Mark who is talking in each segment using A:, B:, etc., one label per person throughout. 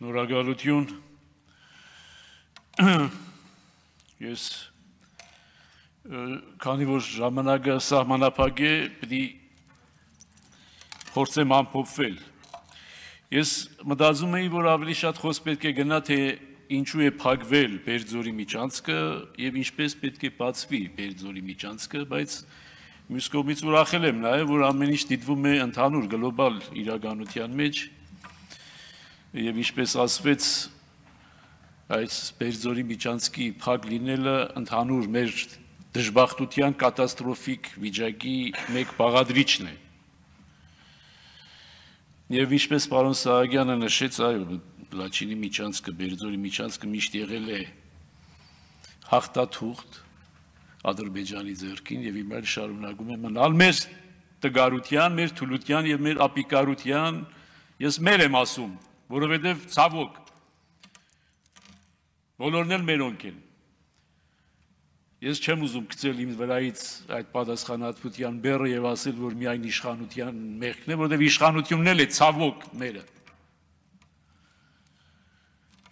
A: Շնորհակալություն։ Ես քանի որ ժամանակը սահմանափակ է, պետք է փորձեմ ամփոփվել։ Ես մտածում էի, որ ավելի շատ խոսք պետք է գնա թե ինչու է փակվել Բերձորի միջանցքը եւ ինչպես պետք է բացվի Բերձորի միջանցքը, բայց մյուս կողմից ուրախել եմ նաեւ, որ ամեն ինչ դիտվում է ընդհանուր գլոբալ իրականության մեջ։ և, եւ ինչպես ասվեց այս Բերձորի միջանցքի փակ լինելը ընդհանուր մեր դժբախտության կատաստրոֆիկ վիճակի մեկ բաղադրիչն է եւ ինչպես պարոն Սահակյանը նշեց այո Լաչինի միջանցքը Բերձորի միջանցքը միշտ եղել է հաղթաթուղթ Ադրբեջանի ձեռքին եւ հիմա շարունակում է մնալ մեր տգարության, մեր թուլության եւ մեր ապիկարության ես մեր եմ ասում որովհետև ցավոք բոլորն էլ մերոնք են։ Ես չեմ ուզում գցել իմ վրայից այդ պատասխանատվության բեռը եւ ասել, որ միայն իշխանության մեղքն է, որովհետև իշխանությունն էլ է ցավոք մերը։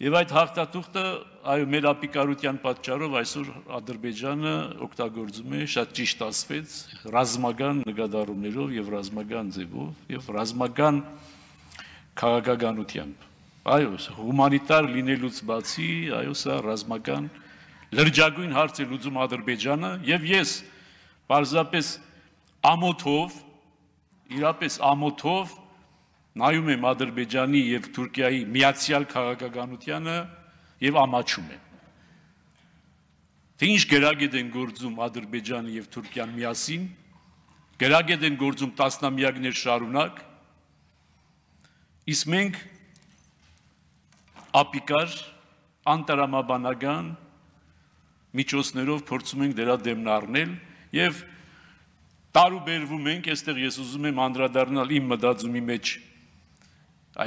A: Եվ այդ հաղթatuղթը, այո, մեր ապիկարության պատճառով այսօր Ադրբեջանը օգտագործում է շատ ճիշտ ասված ռազմական նկատառումներով եւ ռազմական ձևով եւ ռազմական և քաղաքականությամբ։ Այո, հումանիտար լինելուց բացի, այո, սա ռազմական լրջագույն հարց է լուծում Ադրբեջանը եւ ես պարզապես ամոթով, իրապես ամոթով նայում եմ Ադրբեջանի եւ Թուրքիայի միացյալ քաղաքականությանը եւ ամաչում եմ։ Թե ինչ գրագետ են գործում Ադրբեջանը եւ Թուրքիան միասին, գրագետ են գործում տասնամյակներ շարունակ Իսկ մենք ապիկար անտրամաբանական միջոցներով փորձում ենք դրա դեմն առնել եւ տարուբերվում ենք, այստեղ ես ուզում եմ անդրադառնալ իմ մտածումի մեջ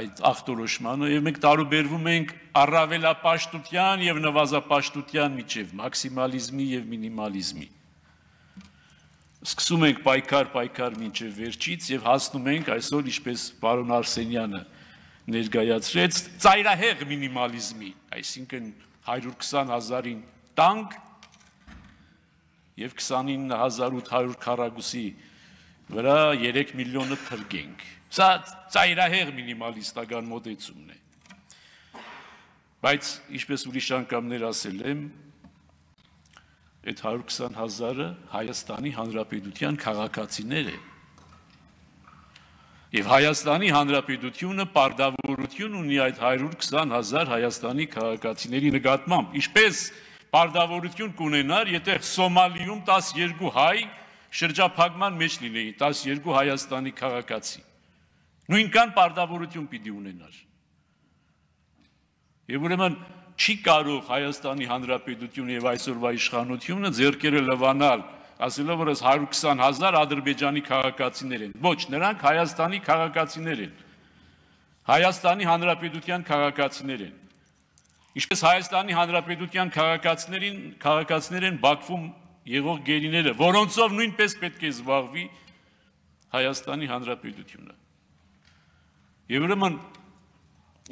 A: այդ ախտորոշմանը եւ մենք տարուբերվում ենք առավելապաշտության եւ նվազապաշտության միջև, մաքսիմալիզմի եւ մինիմալիզմի։ և սկսում ենք պայքար պայքար մինչև վերջից եւ հասնում ենք այսօր ինչպես պարոն Արսենյանը ներկայացրեց ծայրահեղ մինիմալիզմի, այսինքն 120000-ին տանկ եւ 29800 քառակուսի վրա 3 միլիոնը թրգենք։ Սա ծայրահեղ մինիմալիստական մոտեցումն է։ Բայց ինչպես ուրիշ անգամներ ասել եմ, այդ 120 հազարը Հայաստանի Հանրապետության քաղաքացիներ է։ Եվ Հայաստանի Հանրապետությունը պարտավորություն ունի այդ 120 հազար Հայաստանի քաղաքացիների նկատմամբ, ինչպես պարտավորություն կունենար, եթե Սոմալիում 12 հայ շրջափակման մեջ լինեի 12 Հայաստանի քաղաքացի։ Նույնքան պարտավորություն պիտի ունենար։ Եվ ուրեմն չի կարող Հայաստանի Հանրապետությունը եւ այսօրվա իշխանությունը ձերքերը լվանալ, ասելով որ այս 120.000 ադրբեջանի քաղաքացիներ են։ Ոչ, նրանք Հայաստանի քաղաքացիներ են։ Հայաստանի Հանրապետության քաղաքացիներ են։ Ինչպես Հայաստանի Հանրապետության քաղաքացիներին քաղաքացիներ են Բաքվում եղող գերիները, որոնցով նույնպես պետք է զբաղվի Հայաստանի Հանրապետությունը։ Եվ ուրեմն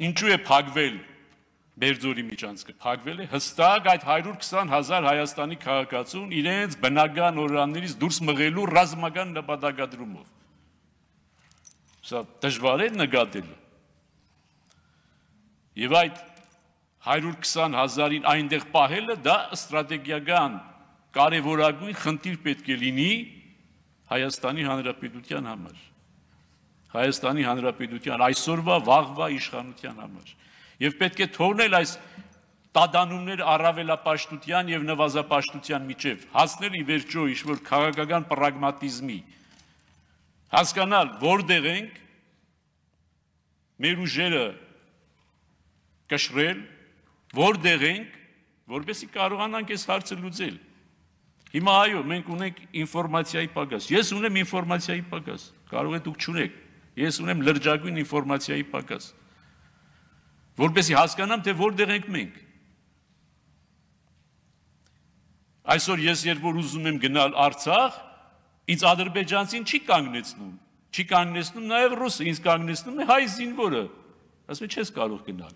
A: ինչու է փակվել 1 Բերձորի միջանցքը փակվել է, հստակ այդ 120.000 Հայաստանի քաղաքացուն իրենց բնական օրրաններից դուրս մղելու ռազմական նպատակադրումով։ Սա դժվար է նկատելու։ Եվ այդ 120.000-ին այնտեղ պահելը դա ստրատեգիական կարևորագույն խնդիր պետք է լինի Հայաստանի Հանրապետության համար։ Հայաստանի Հանրապետության այսօրվա վաղվա իշխանության համար։ Եվ պետք է թողնել այս տադանումներ առավելապաշտության եւ նվազապաշտության միջև, հասնել ի վերջո ինչ որ քաղաքական պրագմատիզմի։ Հասկանալ, որտեղ ենք մեր ուժերը կշռել, որտեղ ենք, որովհետեւ կարողանանք այս հարցը լուծել։ Հիմա այո, մենք ունենք ինֆորմացիայի պակաս։ Ես ունեմ ինֆորմացիայի պակաս։ Կարող է դուք չունեք։ Ես ունեմ լրջագույն ինֆորմացիայի պակաս որպեսի հասկանամ, թե որտեղ ենք մենք։ Այսօր ես երբ որ ուզում եմ գնալ Արցախ, ինձ ադրբեջանցին չի կանգնեցնում։ Չի կանգնեցնում նաև ռուսը, ինձ կանգնեցնում է հայ զինվորը։ Ասում է չես կարող գնալ։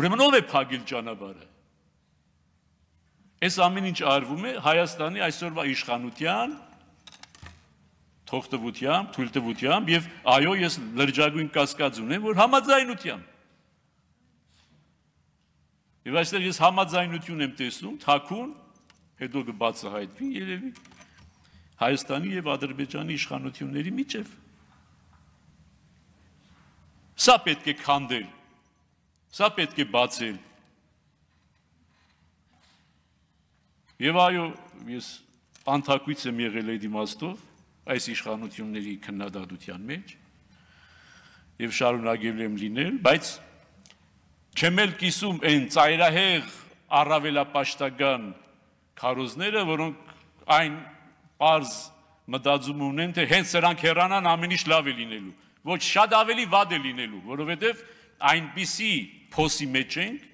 A: Ուրեմն ով է փակել ճանապարհը։ Այս ամեն ինչ արվում է Հայաստանի այսօրվա իշխանության թողտվությամբ, թույլտվությամբ եւ այո, ես լրջագույն կասկած ունեմ, որ համաձայնությամբ։ Եվ այստեղ ես համաձայնություն եմ տեսնում Թաքուն, հետո կբացահայտվի երևի Հայաստանի եւ Ադրբեջանի իշխանությունների միջև։ Սա պետք է քանդել։ Սա պետք է բացել։ Եվ այո, ես անթակույց եմ եղել այդ իմաստով, այս իշխանությունների քննադատության մեջ եւ շարունակել եմ լինել, բայց չեմ էլ կիսում այն ծայրահեղ առավելապաշտական քարոզները, որոնք այն པարզ մտածում ունեն, թե հենց սրանք հեռանան ամեն ինչ լավ է լինելու, ոչ շատ ավելի վատ է լինելու, որովհետեւ այնպիսի փոսի մեջ ենք,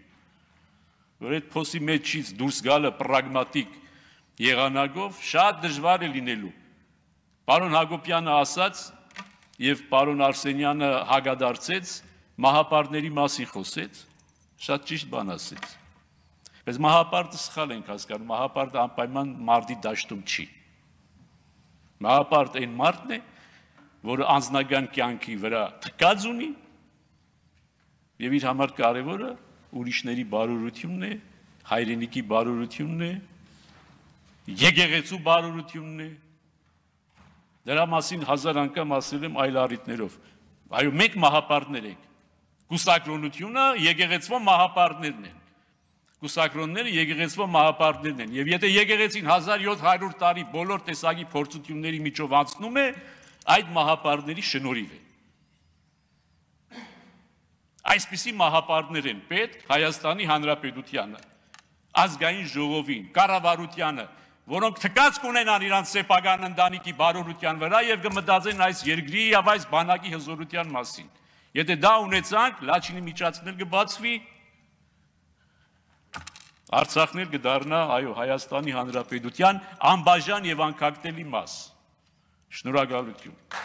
A: որ այդ փոսի մեջից դուրս գալը պրագմատիկ եղանակով շատ դժվար է լինելու Պարոն Հակոբյանը ասաց եւ պարոն Արսենյանը հագադարձեց, մահապարտների մասին խոսեց, շատ ճիշտ բան ասեց։ Բայց մահապարտը սխալ ենք հասկանում, մահապարտը անպայման մարդի դաշտում չի։ Մահապարտ այն մարդն է, որը անznական կյանքի վրա թկած ունի եւ իր համար կարեւորը ուրիշների բարօրությունն է, հայրենիքի բարօրությունն է, եկեղեցու բարօրությունն է, Դրա մասին հազար անգամ ասել եմ այլ առիթներով։ Այո, մենք մահապարտներ ենք։ Կուսակրոնությունը եկեղեցվո մահապարտներն են։ Կուսակրոնները եկեղեցվո մահապարտներն են։ Եվ եթե եկեղեցին 1700 տարի բոլոր տեսակի փորձությունների միջով անցնում է, այդ մահապարտների շնորհիվ է։ Այսպիսի մահապարտներ են պետք Հայաստանի Հանրապետությանը, ազգային ժողովին, կառավարությանը, որոնք թկած կունենան իրանց սեփական ընտանիքի բարօրության վրա եւ կմտածեն այս երկրի եւ այս բանակի հզորության մասին։ Եթե դա ունեցանք, Լաչինի միջածն էլ կբացվի։ Արցախն էլ կդառնա, այո, Հայաստանի Հանրապետության անբաժան եւ անկակտելի մաս։ Շնորհակալություն։